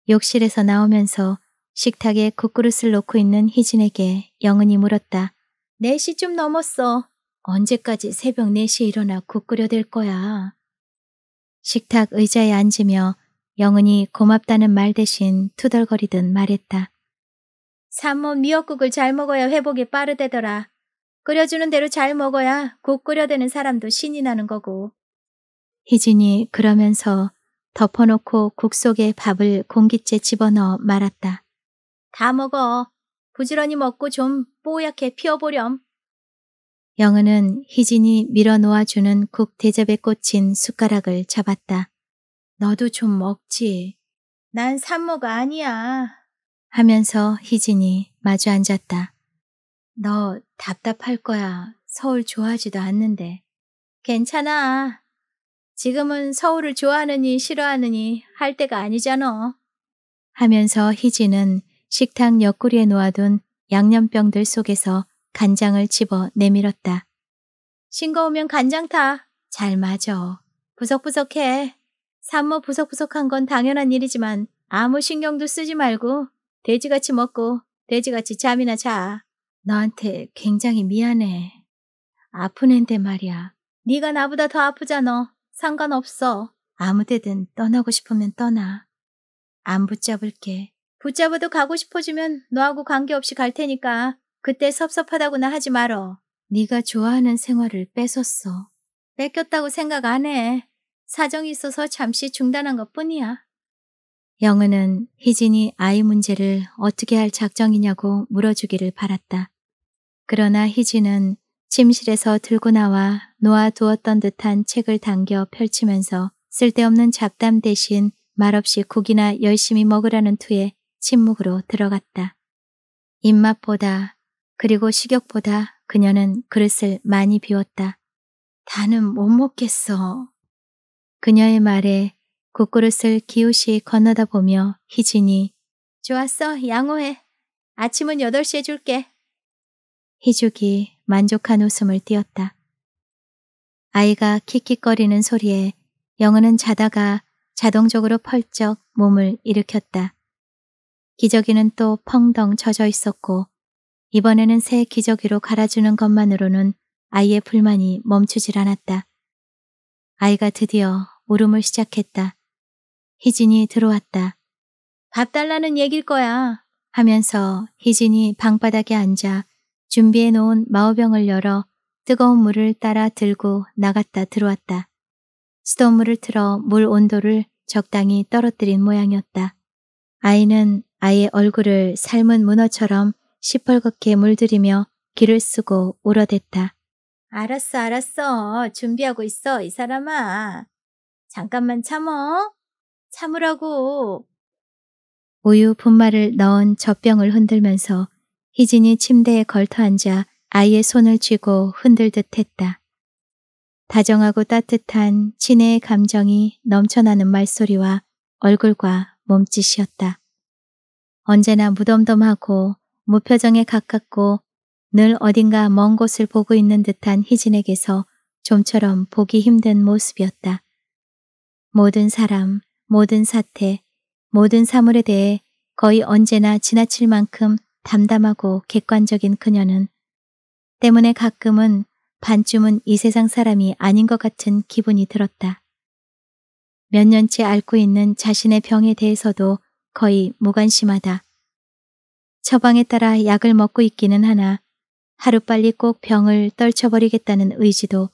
욕실에서 나오면서 식탁에 국그릇을 놓고 있는 희진에게 영은이 물었다. 4시쯤 넘었어. 언제까지 새벽 4시에 일어나 국 끓여댈 거야. 식탁 의자에 앉으며 영은이 고맙다는 말 대신 투덜거리듯 말했다. 산모 미역국을 잘 먹어야 회복이 빠르대더라. 끓여주는 대로 잘 먹어야 곧 끓여대는 사람도 신이 나는 거고. 희진이 그러면서 덮어놓고 국 속에 밥을 공깃째 집어넣어 말았다. 다 먹어. 부지런히 먹고 좀 뽀얗게 피워보렴 영은은 희진이 밀어놓아주는 국 대접에 꽂힌 숟가락을 잡았다. 너도 좀 먹지. 난 산모가 아니야. 하면서 희진이 마주 앉았다. 너 답답할 거야. 서울 좋아하지도 않는데. 괜찮아. 지금은 서울을 좋아하느니 싫어하느니 할 때가 아니잖아. 하면서 희진은 식탁 옆구리에 놓아둔 양념병들 속에서 간장을 집어 내밀었다. 싱거우면 간장 타. 잘 맞어. 부석부석해. 산모 부석부석한 건 당연한 일이지만 아무 신경도 쓰지 말고 돼지같이 먹고 돼지같이 잠이나 자. 너한테 굉장히 미안해. 아픈 앤데 말이야. 네가 나보다 더 아프잖아. 상관없어. 아무 데든 떠나고 싶으면 떠나. 안 붙잡을게. 붙잡아도 가고 싶어지면 너하고 관계없이 갈 테니까 그때 섭섭하다고나 하지 말어. 네가 좋아하는 생활을 뺏었어. 뺏겼다고 생각 안 해. 사정이 있어서 잠시 중단한 것뿐이야. 영은은 희진이 아이 문제를 어떻게 할 작정이냐고 물어주기를 바랐다. 그러나 희진은 침실에서 들고 나와 놓아두었던 듯한 책을 당겨 펼치면서 쓸데없는 잡담 대신 말없이 국이나 열심히 먹으라는 투에 침묵으로 들어갔다. 입맛보다 그리고 식욕보다 그녀는 그릇을 많이 비웠다. 다는 못 먹겠어. 그녀의 말에 국그릇을 기웃이 건너다 보며 희진이 좋았어 양호해. 아침은 8시에 줄게. 희죽이 만족한 웃음을 띄었다. 아이가 킥킥거리는 소리에 영은은 자다가 자동적으로 펄쩍 몸을 일으켰다. 기저귀는 또 펑덩 젖어 있었고 이번에는 새 기저귀로 갈아주는 것만으로는 아이의 불만이 멈추질 않았다. 아이가 드디어 울음을 시작했다. 희진이 들어왔다. 밥 달라는 얘길 거야. 하면서 희진이 방바닥에 앉아 준비해 놓은 마오병을 열어 뜨거운 물을 따라 들고 나갔다 들어왔다. 수돗물을 틀어 물 온도를 적당히 떨어뜨린 모양이었다. 아이는 아이의 얼굴을 삶은 문어처럼 시뻘겋게 물들이며 귀를 쓰고 울어댔다. 알았어, 알았어. 준비하고 있어, 이 사람아. 잠깐만 참어. 참으라고. 우유 분말을 넣은 젖병을 흔들면서 희진이 침대에 걸터앉아 아이의 손을 쥐고 흔들듯 했다. 다정하고 따뜻한 친애의 감정이 넘쳐나는 말소리와 얼굴과 몸짓이었다. 언제나 무덤덤하고 무표정에 가깝고 늘 어딘가 먼 곳을 보고 있는 듯한 희진에게서 좀처럼 보기 힘든 모습이었다. 모든 사람, 모든 사태, 모든 사물에 대해 거의 언제나 지나칠 만큼 담담하고 객관적인 그녀는 때문에 가끔은 반쯤은 이 세상 사람이 아닌 것 같은 기분이 들었다. 몇 년째 앓고 있는 자신의 병에 대해서도 거의 무관심하다. 처방에 따라 약을 먹고 있기는 하나 하루빨리 꼭 병을 떨쳐버리겠다는 의지도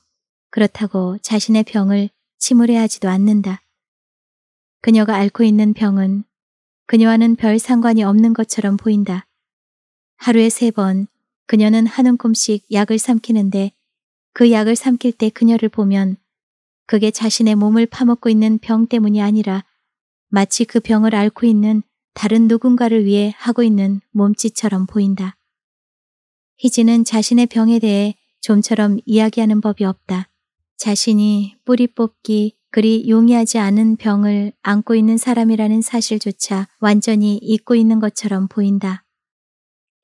그렇다고 자신의 병을 침울해 하지도 않는다. 그녀가 앓고 있는 병은 그녀와는 별 상관이 없는 것처럼 보인다. 하루에 세 번 그녀는 하는 꿈씩 약을 삼키는데 그 약을 삼킬 때 그녀를 보면 그게 자신의 몸을 파먹고 있는 병 때문이 아니라 마치 그 병을 앓고 있는 다른 누군가를 위해 하고 있는 몸짓처럼 보인다. 희진은 자신의 병에 대해 좀처럼 이야기하는 법이 없다. 자신이 뿌리 뽑기 그리 용이하지 않은 병을 안고 있는 사람이라는 사실조차 완전히 잊고 있는 것처럼 보인다.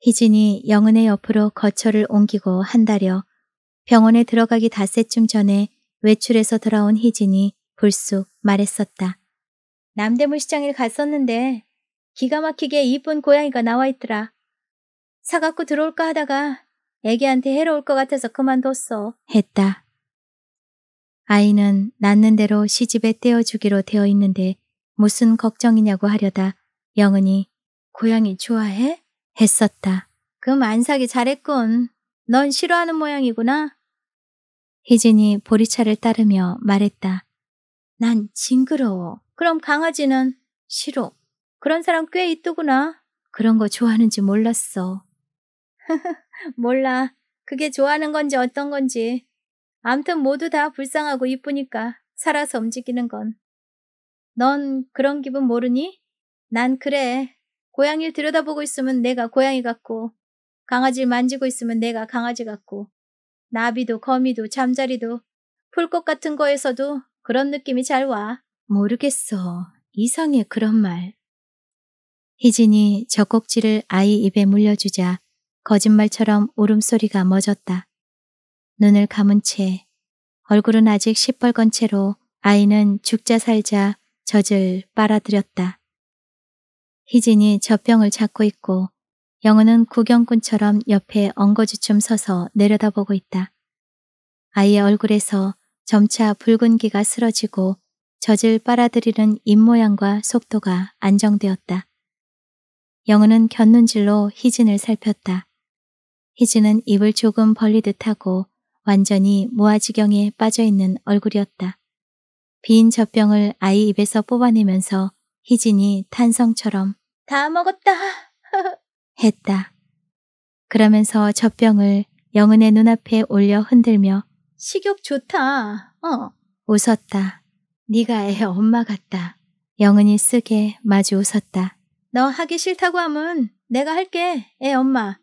희진이 영은의 옆으로 거처를 옮기고 한 달여 병원에 들어가기 닷새쯤 전에 외출해서 돌아온 희진이 불쑥 말했었다. 남대문 시장에 갔었는데 기가 막히게 이쁜 고양이가 나와 있더라. 사갖고 들어올까 하다가 애기한테 해로울 것 같아서 그만뒀어. 했다. 아이는 낳는 대로 시집에 떼어주기로 되어 있는데 무슨 걱정이냐고 하려다 영은이 고양이 좋아해? 했었다. 그럼 안 사기 잘했군. 넌 싫어하는 모양이구나. 희진이 보리차를 따르며 말했다. 난 징그러워. 그럼 강아지는 싫어. 그런 사람 꽤 있더구나. 그런 거 좋아하는지 몰랐어. 몰라. 그게 좋아하는 건지 어떤 건지. 암튼 모두 다 불쌍하고 이쁘니까 살아서 움직이는 건. 넌 그런 기분 모르니? 난 그래. 고양이를 들여다보고 있으면 내가 고양이 같고 강아지를 만지고 있으면 내가 강아지 같고 나비도 거미도 잠자리도 풀꽃 같은 거에서도 그런 느낌이 잘 와. 모르겠어. 이상해 그런 말. 희진이 젖꼭지를 아이 입에 물려주자 거짓말처럼 울음소리가 멎었다. 눈을 감은 채 얼굴은 아직 시뻘건 채로 아이는 죽자 살자 젖을 빨아들였다. 희진이 젖병을 잡고 있고 영은은 구경꾼처럼 옆에 엉거주춤 서서 내려다보고 있다. 아이의 얼굴에서 점차 붉은기가 쓰러지고 젖을 빨아들이는 입모양과 속도가 안정되었다. 영은은 곁눈질로 희진을 살폈다. 희진은 입을 조금 벌리듯 하고 완전히 모아지경에 빠져있는 얼굴이었다. 빈 젖병을 아이 입에서 뽑아내면서 희진이 탄성처럼 다 먹었다 했다. 그러면서 젖병을 영은의 눈앞에 올려 흔들며 식욕 좋다. 어. 웃었다. 네가 애 엄마 같다. 영은이 쓰게 마주 웃었다. 너 하기 싫다고 하면 내가 할게, 애 엄마.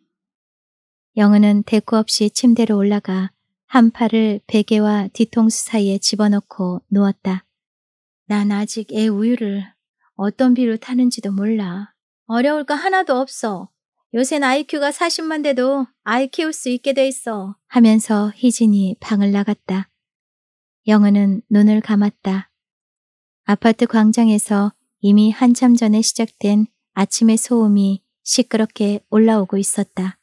영은은 대꾸 없이 침대로 올라가 한 팔을 베개와 뒤통수 사이에 집어넣고 누웠다. 난 아직 애 우유를 어떤 비로 타는지도 몰라. 어려울 거 하나도 없어. 요샌 IQ가 40만 대도 아이 키울 수 있게 돼 있어. 하면서 희진이 방을 나갔다. 영은은 눈을 감았다. 아파트 광장에서 이미 한참 전에 시작된 아침의 소음이 시끄럽게 올라오고 있었다.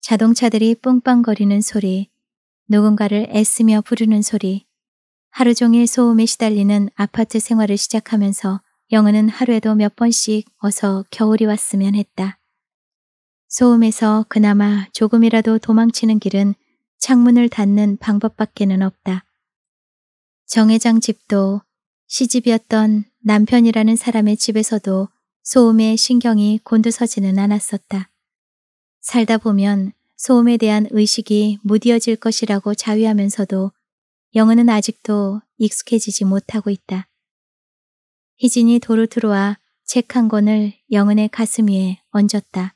자동차들이 뿡빵거리는 소리, 누군가를 애쓰며 부르는 소리, 하루 종일 소음에 시달리는 아파트 생활을 시작하면서 영은은 하루에도 몇 번씩 어서 겨울이 왔으면 했다. 소음에서 그나마 조금이라도 도망치는 길은 창문을 닫는 방법밖에는 없다. 정회장 집도 시집이었던 남편이라는 사람의 집에서도 소음에 신경이 곤두서지는 않았었다. 살다 보면 소음에 대한 의식이 무뎌질 것이라고 자위하면서도 영은은 아직도 익숙해지지 못하고 있다. 희진이 도로 들어와 책 한 권을 영은의 가슴 위에 얹었다.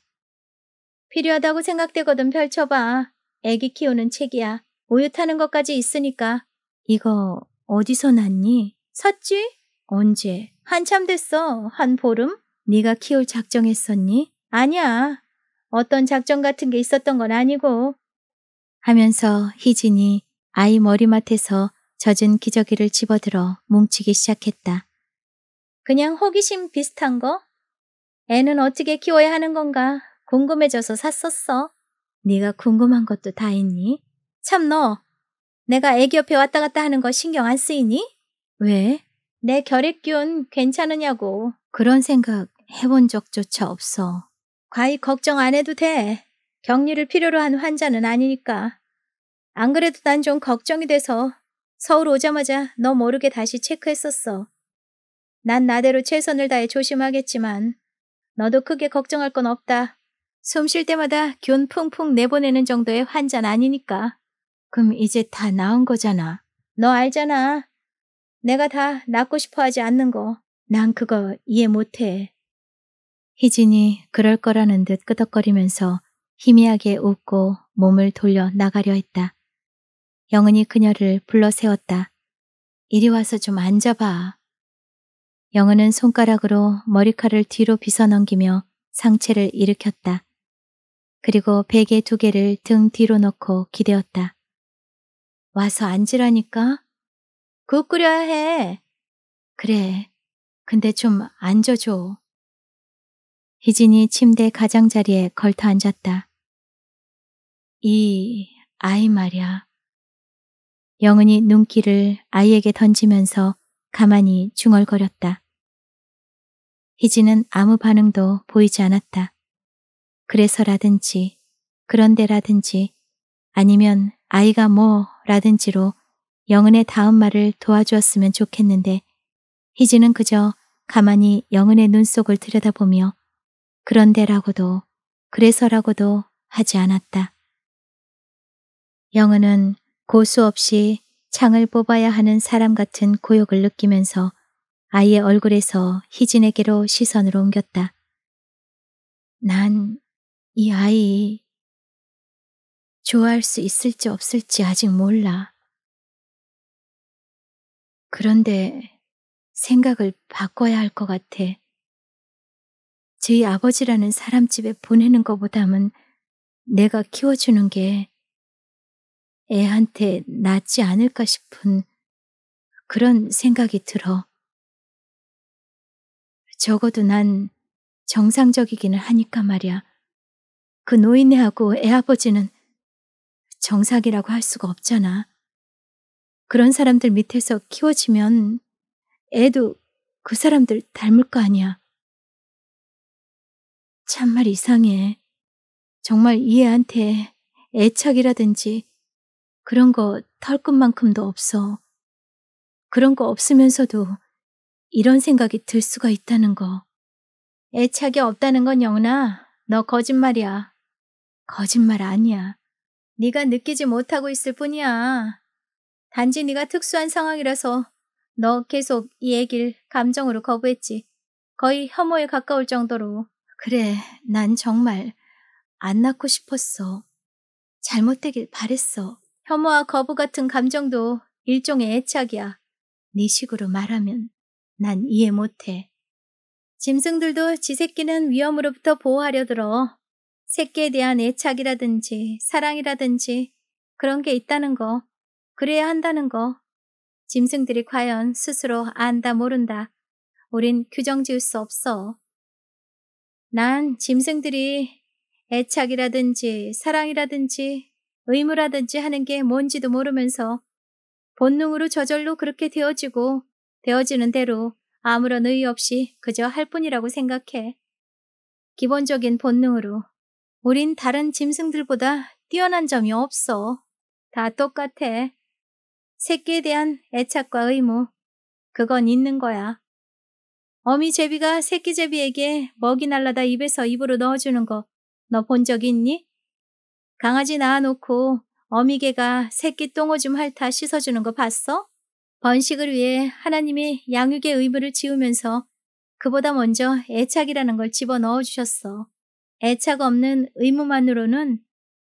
필요하다고 생각되거든 펼쳐봐. 애기 키우는 책이야. 우유 타는 것까지 있으니까. 이거 어디서 났니? 샀지? 언제? 한참 됐어. 한 보름? 네가 키울 작정했었니? 아니야. 어떤 작정 같은 게 있었던 건 아니고. 하면서 희진이 아이 머리맡에서 젖은 기저귀를 집어들어 뭉치기 시작했다. 그냥 호기심 비슷한 거? 애는 어떻게 키워야 하는 건가 궁금해져서 샀었어. 네가 궁금한 것도 다 했니? 참 너, 내가 애기 옆에 왔다 갔다 하는 거 신경 안 쓰이니? 왜? 내 결핵균 괜찮으냐고. 그런 생각 해본 적조차 없어. 과히 걱정 안 해도 돼. 격리를 필요로 한 환자는 아니니까. 안 그래도 난 좀 걱정이 돼서 서울 오자마자 너 모르게 다시 체크했었어. 난 나대로 최선을 다해 조심하겠지만 너도 크게 걱정할 건 없다. 숨 쉴 때마다 균 풍풍 내보내는 정도의 환자는 아니니까. 그럼 이제 다 나은 거잖아. 너 알잖아. 내가 다 낫고 싶어 하지 않는 거. 난 그거 이해 못해. 희진이 그럴 거라는 듯 끄덕거리면서 희미하게 웃고 몸을 돌려 나가려 했다. 영은이 그녀를 불러 세웠다. 이리 와서 좀 앉아봐. 영은은 손가락으로 머리카락을 뒤로 빗어넘기며 상체를 일으켰다. 그리고 베개 두 개를 등 뒤로 놓고 기대었다. 와서 앉으라니까? 그 끓여야 해. 그래. 근데 좀 앉아줘. 희진이 침대 가장자리에 걸터 앉았다. 이 아이 말이야. 영은이 눈길을 아이에게 던지면서 가만히 중얼거렸다. 희진은 아무 반응도 보이지 않았다. 그래서라든지 그런데라든지 아니면 아이가 뭐라든지로 영은의 다음 말을 도와주었으면 좋겠는데 희진은 그저 가만히 영은의 눈 속을 들여다보며 그런데라고도 그래서라고도 하지 않았다. 영은은 고수 없이 창을 뽑아야 하는 사람 같은 고욕을 느끼면서 아이의 얼굴에서 희진에게로 시선을 옮겼다. 난 이 아이 좋아할 수 있을지 없을지 아직 몰라. 그런데 생각을 바꿔야 할 것 같아. 저희 아버지라는 사람 집에 보내는 것보다는 내가 키워주는 게 애한테 낫지 않을까 싶은 그런 생각이 들어. 적어도 난 정상적이기는 하니까 말이야. 그 노인네하고 애아버지는 정상이라고 할 수가 없잖아. 그런 사람들 밑에서 키워지면 애도 그 사람들 닮을 거 아니야. 참말 이상해. 정말 얘한테 애착이라든지 그런 거 털끝만큼도 없어. 그런 거 없으면서도 이런 생각이 들 수가 있다는 거. 애착이 없다는 건영훈아너 거짓말이야. 거짓말 아니야. 네가 느끼지 못하고 있을 뿐이야. 단지 네가 특수한 상황이라서 너 계속 이 얘기를 감정으로 거부했지. 거의 혐오에 가까울 정도로 그래, 난 정말 안 낳고 싶었어. 잘못되길 바랬어. 혐오와 거부 같은 감정도 일종의 애착이야. 네 식으로 말하면 난 이해 못해. 짐승들도 지 새끼는 위험으로부터 보호하려 들어. 새끼에 대한 애착이라든지 사랑이라든지 그런 게 있다는 거, 그래야 한다는 거. 짐승들이 과연 스스로 안다 모른다. 우린 규정 지을 수 없어. 난 짐승들이 애착이라든지 사랑이라든지 의무라든지 하는 게 뭔지도 모르면서 본능으로 저절로 그렇게 되어지고 되어지는 대로 아무런 의의 없이 그저 할 뿐이라고 생각해. 기본적인 본능으로 우린 다른 짐승들보다 뛰어난 점이 없어. 다 똑같아. 새끼에 대한 애착과 의무. 그건 있는 거야. 어미 제비가 새끼 제비에게 먹이 날라다 입에서 입으로 넣어주는 거 너 본 적 있니? 강아지 낳아놓고 어미개가 새끼 똥오줌 핥아 씻어주는 거 봤어? 번식을 위해 하나님이 양육의 의무를 지우면서 그보다 먼저 애착이라는 걸 집어넣어 주셨어. 애착 없는 의무만으로는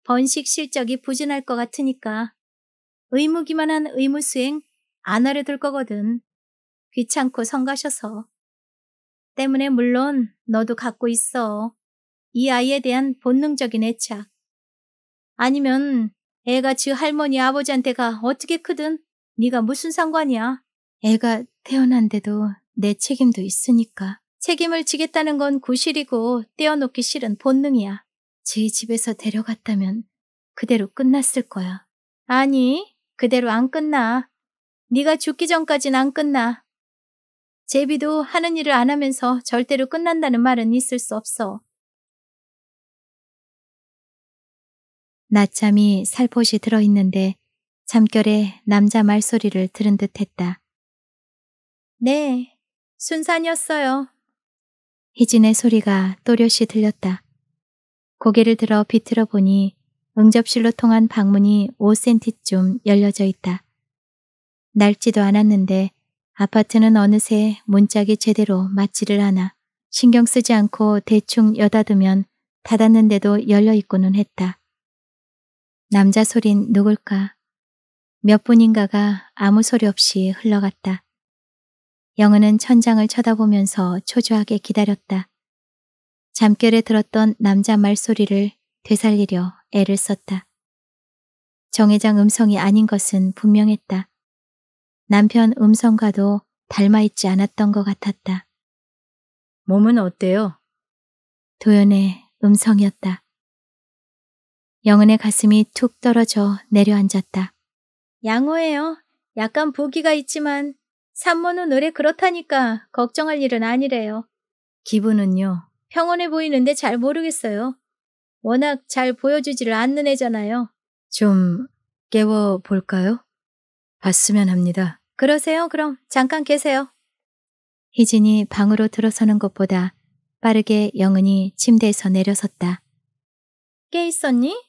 번식 실적이 부진할 것 같으니까 의무기만한 의무 수행 안 하려 둘 거거든. 귀찮고 성가셔서. 때문에 물론 너도 갖고 있어. 이 아이에 대한 본능적인 애착. 아니면 애가 지 할머니 아버지한테가 어떻게 크든 네가 무슨 상관이야. 애가 태어난데도 내 책임도 있으니까. 책임을 지겠다는 건 구실이고 떼어놓기 싫은 본능이야. 제 집에서 데려갔다면 그대로 끝났을 거야. 아니, 그대로 안 끝나. 네가 죽기 전까진 안 끝나. 제비도 하는 일을 안 하면서 절대로 끝난다는 말은 있을 수 없어. 낮잠이 살포시 들어있는데 잠결에 남자 말소리를 들은 듯 했다. 네, 순산이었어요. 희진의 소리가 또렷이 들렸다. 고개를 들어 비틀어 보니 응접실로 통한 방문이 5cm쯤 열려져 있다. 낡지도 않았는데 아파트는 어느새 문짝이 제대로 맞지를 않아 신경 쓰지 않고 대충 여닫으면 닫았는데도 열려있고는 했다. 남자 소린 누굴까? 몇 분인가가 아무 소리 없이 흘러갔다. 영은은 천장을 쳐다보면서 초조하게 기다렸다. 잠결에 들었던 남자 말소리를 되살리려 애를 썼다. 정회장 음성이 아닌 것은 분명했다. 남편 음성과도 닮아있지 않았던 것 같았다. 몸은 어때요? 도연의 음성이었다. 영은의 가슴이 툭 떨어져 내려앉았다. 양호해요. 약간 보기가 있지만 산모는 원래 그렇다니까 걱정할 일은 아니래요. 기분은요? 평온해 보이는데 잘 모르겠어요. 워낙 잘 보여주지를 않는 애잖아요. 좀 깨워볼까요? 봤으면 합니다. 그러세요, 그럼. 잠깐 계세요. 희진이 방으로 들어서는 것보다 빠르게 영은이 침대에서 내려섰다. 깨 있었니?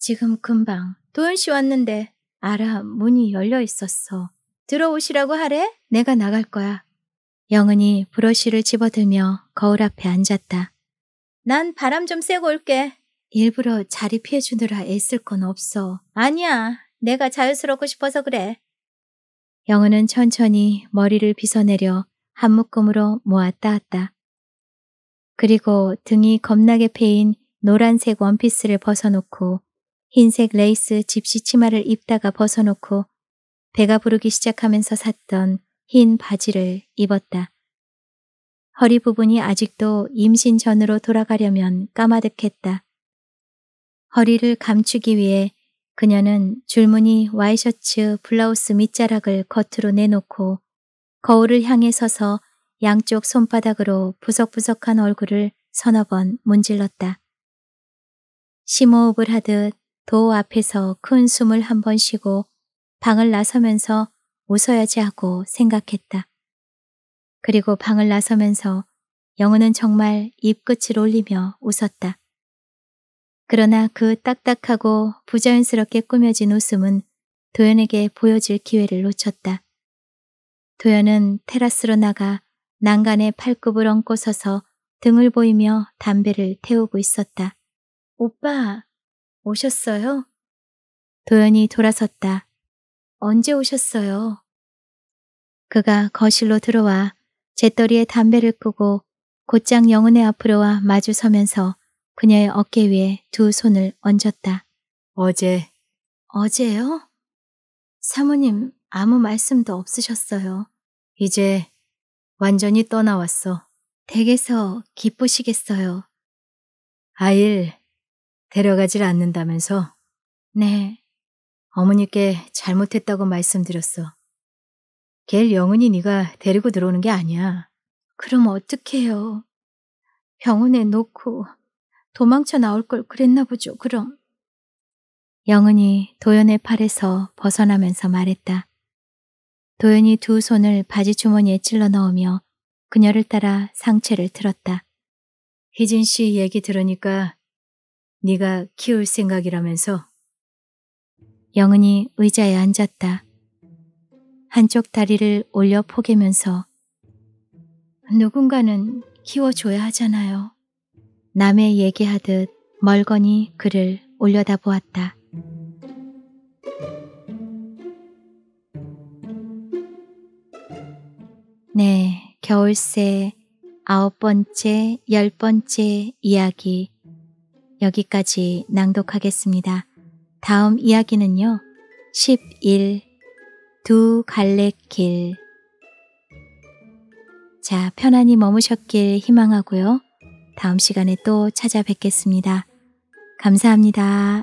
지금 금방 도현 씨 왔는데 알아 문이 열려 있었어. 들어오시라고 하래? 내가 나갈 거야. 영은이 브러쉬를 집어들며 거울 앞에 앉았다. 난 바람 좀 쐬고 올게. 일부러 자리 피해주느라 애쓸 건 없어. 아니야. 내가 자유스럽고 싶어서 그래. 영우는 천천히 머리를 빗어내려 한 묶음으로 모았다 왔다. 그리고 등이 겁나게 패인 노란색 원피스를 벗어놓고 흰색 레이스 집시 치마를 입다가 벗어놓고 배가 부르기 시작하면서 샀던 흰 바지를 입었다. 허리 부분이 아직도 임신 전으로 돌아가려면 까마득했다. 허리를 감추기 위해 그녀는 줄무늬 와이셔츠 블라우스 밑자락을 겉으로 내놓고 거울을 향해 서서 양쪽 손바닥으로 부석부석한 얼굴을 서너 번 문질렀다. 심호흡을 하듯 도 앞에서 큰 숨을 한 번 쉬고 방을 나서면서 웃어야지 하고 생각했다. 그리고 방을 나서면서 영우는 정말 입끝을 올리며 웃었다. 그러나 그 딱딱하고 부자연스럽게 꾸며진 웃음은 도연에게 보여질 기회를 놓쳤다. 도연은 테라스로 나가 난간에 팔굽을 얹고 서서 등을 보이며 담배를 태우고 있었다. 오빠, 오셨어요? 도연이 돌아섰다. 언제 오셨어요? 그가 거실로 들어와 재떨이에 담배를 끄고 곧장 영은의 앞으로 와 마주서면서 그녀의 어깨 위에 두 손을 얹었다. 어제. 어제요? 사모님 아무 말씀도 없으셨어요. 이제 완전히 떠나왔어. 댁에서 기쁘시겠어요. 아일 데려가질 않는다면서? 네. 어머니께 잘못했다고 말씀드렸어. 걘 영은이 네가 데리고 들어오는 게 아니야. 그럼 어떡해요. 병원에 놓고 도망쳐 나올 걸 그랬나 보죠, 그럼. 영은이 도연의 팔에서 벗어나면서 말했다. 도연이 두 손을 바지 주머니에 찔러 넣으며 그녀를 따라 상체를 틀었다. 희진 씨 얘기 들으니까 네가 키울 생각이라면서. 영은이 의자에 앉았다. 한쪽 다리를 올려 포개면서 누군가는 키워줘야 하잖아요. 남의 얘기하듯 멀거니 그를 올려다보았다. 네, 겨울새 아홉 번째, 열 번째 이야기 여기까지 낭독하겠습니다. 다음 이야기는요. 11. 두 갈래 길. 자, 편안히 머무셨길 희망하고요. 다음 시간에 또 찾아뵙겠습니다. 감사합니다.